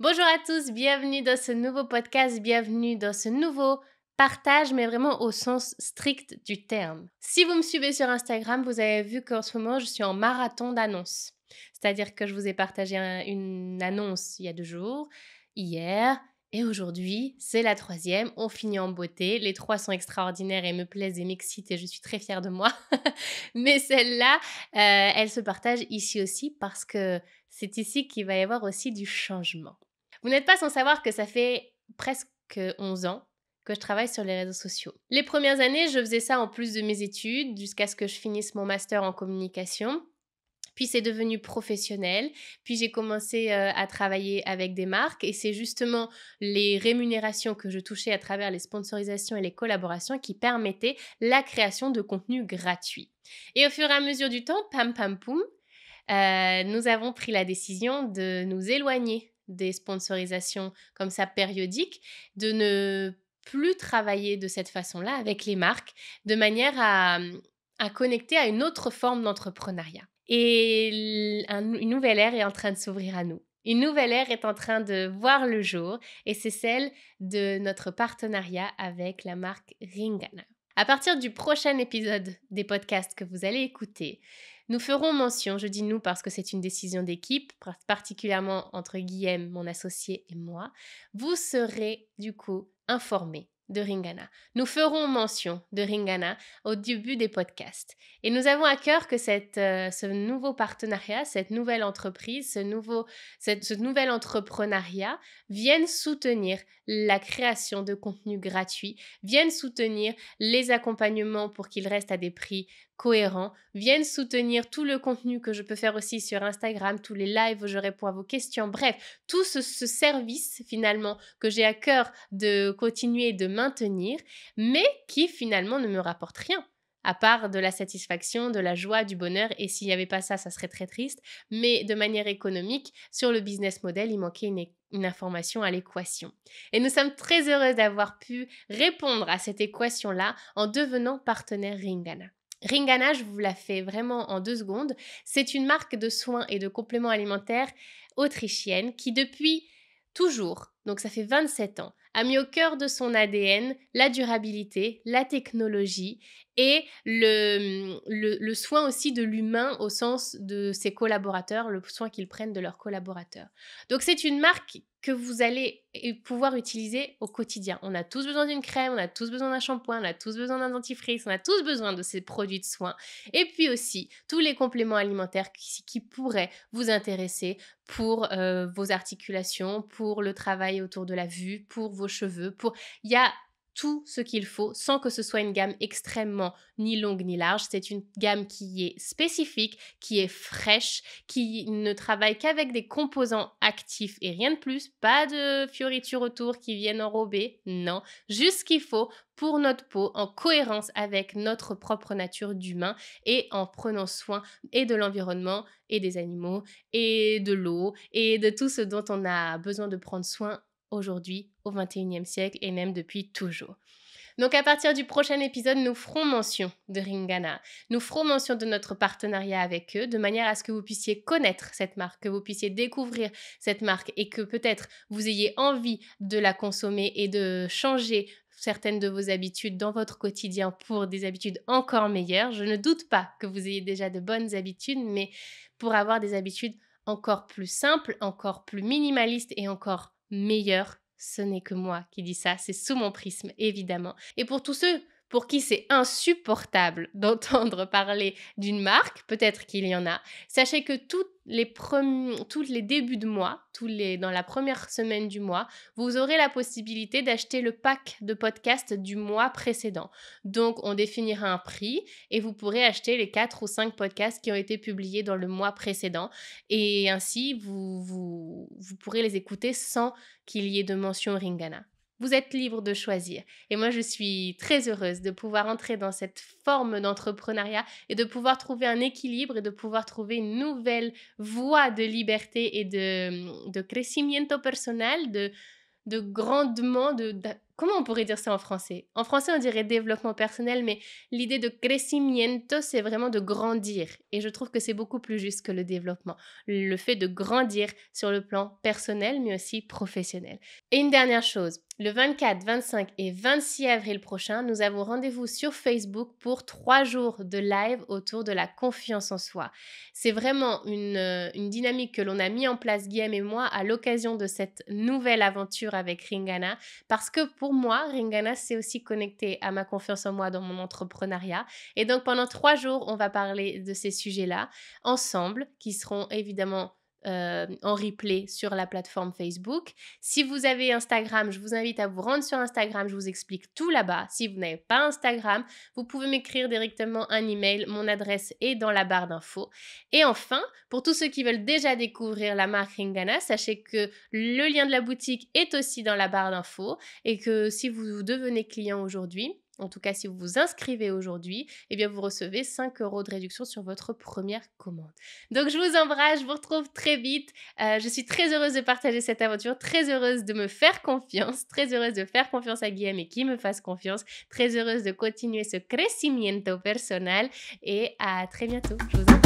Bonjour à tous, bienvenue dans ce nouveau podcast, bienvenue dans ce nouveau partage, mais vraiment au sens strict du terme. Si vous me suivez sur Instagram, vous avez vu qu'en ce moment, je suis en marathon d'annonces. C'est-à-dire que je vous ai partagé une annonce il y a deux jours, hier, et aujourd'hui, c'est la troisième. On finit en beauté. Les trois sont extraordinaires et me plaisent et m'excitent et je suis très fière de moi. Mais celle-là, euh, elle se partage ici aussi parce que c'est ici qu'il va y avoir aussi du changement. Vous n'êtes pas sans savoir que ça fait presque 11 ans que je travaille sur les réseaux sociaux. Les premières années, je faisais ça en plus de mes études, jusqu'à ce que je finisse mon master en communication. Puis c'est devenu professionnel, puis j'ai commencé euh, à travailler avec des marques et c'est justement les rémunérations que je touchais à travers les sponsorisations et les collaborations qui permettaient la création de contenu gratuit. Et au fur et à mesure du temps, pam pam poum, euh, nous avons pris la décision de nous éloigner des sponsorisations comme ça périodiques, de ne plus travailler de cette façon-là avec les marques, de manière à, mmh, à connecter à une autre forme d'entrepreneuriat. Et une nouvelle ère est en train de s'ouvrir à nous. Une nouvelle ère est en train de voir le jour et c'est celle de notre partenariat avec la marque Ringana. À partir du prochain épisode des podcasts que vous allez écouter, nous ferons mention, je dis nous parce que c'est une décision d'équipe, particulièrement entre Guillaume, mon associé, et moi. Vous serez du coup informés de Ringana. Nous ferons mention de Ringana au début des podcasts. Et nous avons à cœur que euh, ce nouveau partenariat, cette nouvelle entreprise, ce, nouveau, cette, ce nouvel entrepreneuriat vienne soutenir la création de contenu gratuit, vienne soutenir les accompagnements pour qu'ils restent à des prix cohérent, viennent soutenir tout le contenu que je peux faire aussi sur Instagram, tous les lives où je réponds à vos questions, bref, tout ce, service finalement que j'ai à cœur de continuer de maintenir, mais qui finalement ne me rapporte rien à part de la satisfaction, de la joie, du bonheur, et s'il n'y avait pas ça, ça serait très triste, mais de manière économique, sur le business model, il manquait une, une information à l'équation. Et nous sommes très heureux d'avoir pu répondre à cette équation-là en devenant partenaire Ringana. Ringana, je vous la fait vraiment en deux secondes. C'est une marque de soins et de compléments alimentaires autrichienne qui, depuis toujours, donc ça fait 27 ans, a mis au cœur de son ADN la durabilité, la technologie et le, le soin aussi de l'humain au sens de ses collaborateurs, le soin qu'ils prennent de leurs collaborateurs. Donc c'est une marque que vous allez pouvoir utiliser au quotidien. On a tous besoin d'une crème, on a tous besoin d'un shampoing, on a tous besoin d'un dentifrice, on a tous besoin de ces produits de soins. Et puis aussi tous les compléments alimentaires qui, pourraient vous intéresser pour euh, vos articulations, pour le travail autour de la vue, pour vos cheveux, pour il y a tout ce qu'il faut sans que ce soit une gamme extrêmement ni longue ni large. C'est une gamme qui est spécifique, qui est fraîche, qui ne travaille qu'avec des composants actifs et rien de plus. Pas de fioritures autour qui viennent enrober, non. Juste ce qu'il faut pour notre peau en cohérence avec notre propre nature d'humain et en prenant soin et de l'environnement et des animaux et de l'eau et de tout ce dont on a besoin de prendre soin aujourd'hui au XXIe siècle et même depuis toujours. Donc à partir du prochain épisode, nous ferons mention de Ringana, nous ferons mention de notre partenariat avec eux, de manière à ce que vous puissiez connaître cette marque, que vous puissiez découvrir cette marque et que peut-être vous ayez envie de la consommer et de changer certaines de vos habitudes dans votre quotidien pour des habitudes encore meilleures. Je ne doute pas que vous ayez déjà de bonnes habitudes, mais pour avoir des habitudes encore plus simples, encore plus minimalistes et encore meilleur, ce n'est que moi qui dis ça, c'est sous mon prisme évidemment. Et pour tous ceux pour qui c'est insupportable d'entendre parler d'une marque, peut-être qu'il y en a, sachez que les tous les débuts de mois, tous les, dans la première semaine du mois, vous aurez la possibilité d'acheter le pack de podcasts du mois précédent. Donc, on définira un prix et vous pourrez acheter les 4 ou 5 podcasts qui ont été publiés dans le mois précédent. Et ainsi, vous, vous pourrez les écouter sans qu'il y ait de mention Ringana. Vous êtes libre de choisir. Et moi, je suis très heureuse de pouvoir entrer dans cette forme d'entrepreneuriat et de pouvoir trouver un équilibre et de pouvoir trouver une nouvelle voie de liberté et de, de crescimiento personnel, de, de grandement, de comment on pourrait dire ça en français En français, on dirait développement personnel, mais l'idée de crecimiento, c'est vraiment de grandir. Et je trouve que c'est beaucoup plus juste que le développement. Le fait de grandir sur le plan personnel, mais aussi professionnel. Et une dernière chose, le 24, 25 et 26 avril prochain, nous avons rendez-vous sur Facebook pour trois jours de live autour de la confiance en soi. C'est vraiment euh, une, dynamique que l'on a mis en place, Guillaume et moi, à l'occasion de cette nouvelle aventure avec Ringana, parce que pour pour moi, Ringana, c'est aussi connecté à ma confiance en moi dans mon entrepreneuriat. Et donc pendant trois jours, on va parler de ces sujets-là ensemble, qui seront évidemment euh, en replay sur la plateforme Facebook. Si vous avez Instagram, je vous invite à vous rendre sur Instagram, je vous explique tout là-bas. Si vous n'avez pas Instagram, vous pouvez m'écrire directement un email, mon adresse est dans la barre d'infos. Et enfin, pour tous ceux qui veulent déjà découvrir la marque Ringana, sachez que le lien de la boutique est aussi dans la barre d'infos et que si vous devenez client aujourd'hui, en tout cas, si vous vous inscrivez aujourd'hui, eh bien vous recevez 5 euros de réduction sur votre première commande. Donc je vous embrasse, je vous retrouve très vite. Euh, je suis très heureuse de partager cette aventure, très heureuse de me faire confiance, très heureuse de faire confiance à Guillaume et qui me fasse confiance, très heureuse de continuer ce crecimiento personal et à très bientôt. Je vous